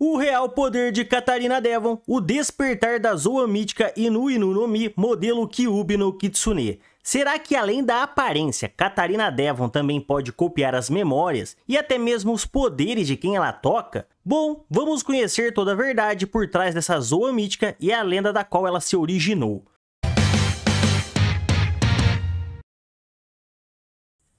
O real poder de Catarina Devon, o despertar da Zoa mítica Inu Inu no Mi, modelo Kyubi no Kitsune. Será que além da aparência, Catarina Devon também pode copiar as memórias e até mesmo os poderes de quem ela toca? Bom, vamos conhecer toda a verdade por trás dessa Zoa mítica e a lenda da qual ela se originou.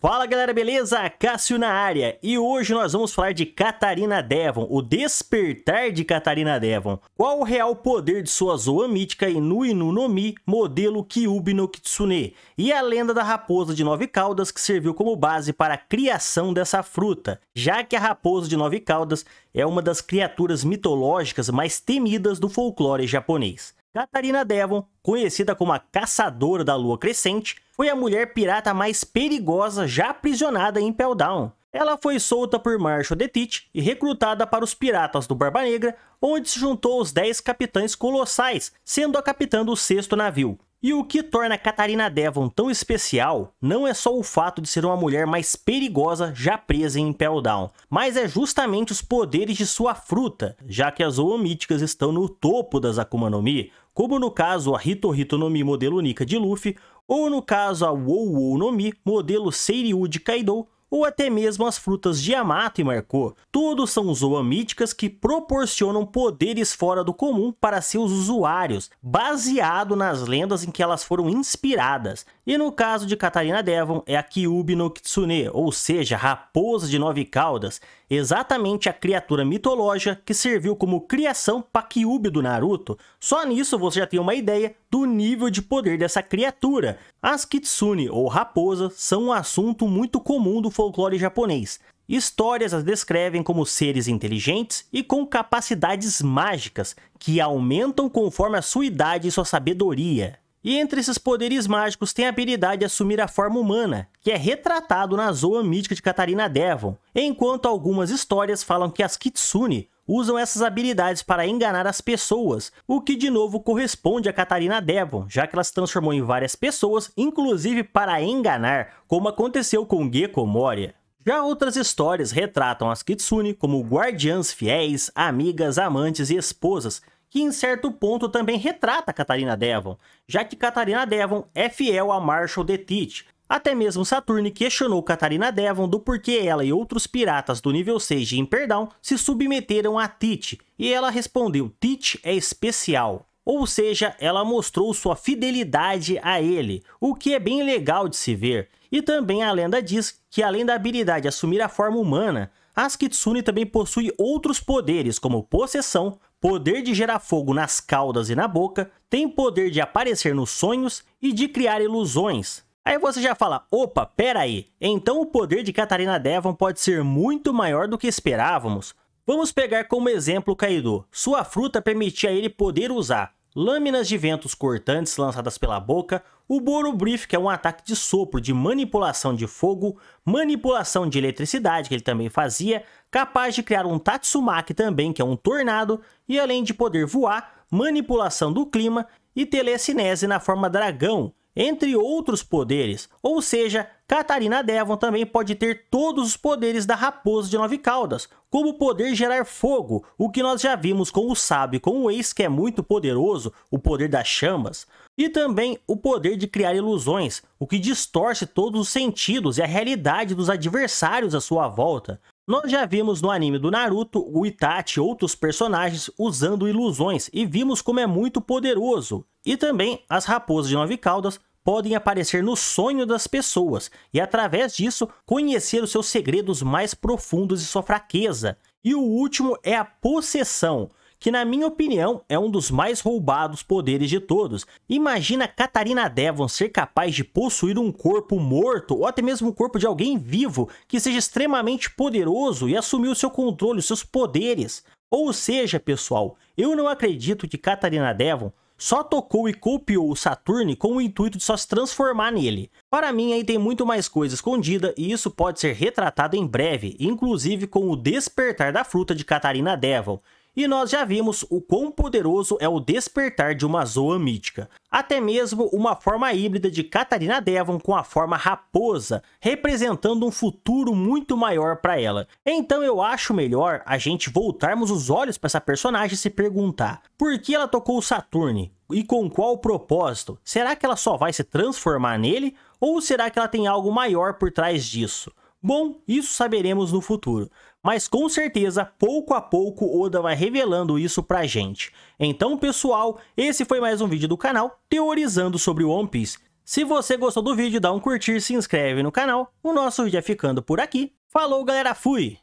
Fala galera, beleza? Cássio na área e hoje nós vamos falar de Catarina Devon, o despertar de Catarina Devon. Qual o real poder de sua zoa mítica Inu Inu no Mi, modelo Kyubi no Kitsune, e a lenda da raposa de nove caudas que serviu como base para a criação dessa fruta, já que a raposa de nove caudas é uma das criaturas mitológicas mais temidas do folclore japonês. Catarina Devon, conhecida como a Caçadora da Lua Crescente, foi a mulher pirata mais perigosa já aprisionada em Pell Down. Ela foi solta por Marshall Detit e recrutada para os Piratas do Barba Negra, onde se juntou aos 10 capitães colossais, sendo a capitã do sexto navio. E o que torna Catarina Devon tão especial não é só o fato de ser uma mulher mais perigosa já presa em Impel Down, mas é justamente os poderes de sua fruta, já que as Oomíticas estão no topo das Akuma no Mi, como no caso a Hito Hito no Mi modelo Nika de Luffy ou no caso a Wou Wou no Mi, modelo Seiryu de Kaido, ou até mesmo as frutas de Yamato e Marco. Todos são zoa míticas que proporcionam poderes fora do comum para seus usuários, baseado nas lendas em que elas foram inspiradas. E no caso de Catarina Devon, é a Kyubi no Kitsune, ou seja, raposa de nove caudas, exatamente a criatura mitológica que serviu como criação para Kyubi do Naruto. Só nisso você já tem uma ideia do nível de poder dessa criatura. As Kitsune, ou raposas, são um assunto muito comum do folclore japonês. Histórias as descrevem como seres inteligentes e com capacidades mágicas que aumentam conforme a sua idade e sua sabedoria. E entre esses poderes mágicos tem a habilidade de assumir a forma humana, que é retratado na zoa mítica de Catarina Devon, enquanto algumas histórias falam que as Kitsune usam essas habilidades para enganar as pessoas, o que de novo corresponde a Catarina Devon, já que ela se transformou em várias pessoas, inclusive para enganar, como aconteceu com Gecko Moria. Já outras histórias retratam as Kitsune como guardiãs fiéis, amigas, amantes e esposas, que em certo ponto também retrata Catarina Devon, já que Catarina Devon é fiel a Marshall the Teach, até mesmo Saturne questionou Catarina Devon do porquê ela e outros piratas do nível 6 de Imperdão se submeteram a Tite, e ela respondeu Tite é especial. Ou seja, ela mostrou sua fidelidade a ele, o que é bem legal de se ver. E também a lenda diz que além da habilidade assumir a forma humana, as Kitsune também possui outros poderes como possessão, poder de gerar fogo nas caudas e na boca, tem poder de aparecer nos sonhos e de criar ilusões, Aí você já fala, opa, pera aí, então o poder de Catarina Devon pode ser muito maior do que esperávamos. Vamos pegar como exemplo o Kaido. Sua fruta permitia a ele poder usar lâminas de ventos cortantes lançadas pela boca, o Boro Brief, que é um ataque de sopro de manipulação de fogo, manipulação de eletricidade, que ele também fazia, capaz de criar um Tatsumaki também, que é um tornado, e além de poder voar, manipulação do clima e telecinese na forma dragão, entre outros poderes. Ou seja, Catarina Devon também pode ter todos os poderes da Raposa de Nove Caudas, como o poder gerar fogo, o que nós já vimos com o Sábio, com o Ace que é muito poderoso, o poder das chamas, e também o poder de criar ilusões, o que distorce todos os sentidos e a realidade dos adversários à sua volta. Nós já vimos no anime do Naruto o Itachi e outros personagens usando ilusões e vimos como é muito poderoso. E também as raposas de nove caudas podem aparecer no sonho das pessoas e, através disso, conhecer os seus segredos mais profundos e sua fraqueza. E o último é a possessão, que, na minha opinião, é um dos mais roubados poderes de todos. Imagina Catarina Devon ser capaz de possuir um corpo morto ou até mesmo o um corpo de alguém vivo que seja extremamente poderoso e assumir o seu controle, os seus poderes. Ou seja, pessoal, eu não acredito que Catarina Devon só tocou e copiou o Saturne com o intuito de só se transformar nele. Para mim, aí tem muito mais coisa escondida e isso pode ser retratado em breve, inclusive com o despertar da fruta de Catarina Devil, e nós já vimos o quão poderoso é o despertar de uma zoa mítica. Até mesmo uma forma híbrida de Catarina Devon com a forma raposa, representando um futuro muito maior para ela. Então eu acho melhor a gente voltarmos os olhos para essa personagem e se perguntar: por que ela tocou o Saturne? E com qual propósito? Será que ela só vai se transformar nele? Ou será que ela tem algo maior por trás disso? Bom, isso saberemos no futuro, mas com certeza pouco a pouco Oda vai revelando isso pra gente. Então pessoal, esse foi mais um vídeo do canal teorizando sobre One Piece. Se você gostou do vídeo, dá um curtir, se inscreve no canal. O nosso vídeo é ficando por aqui. Falou galera, fui!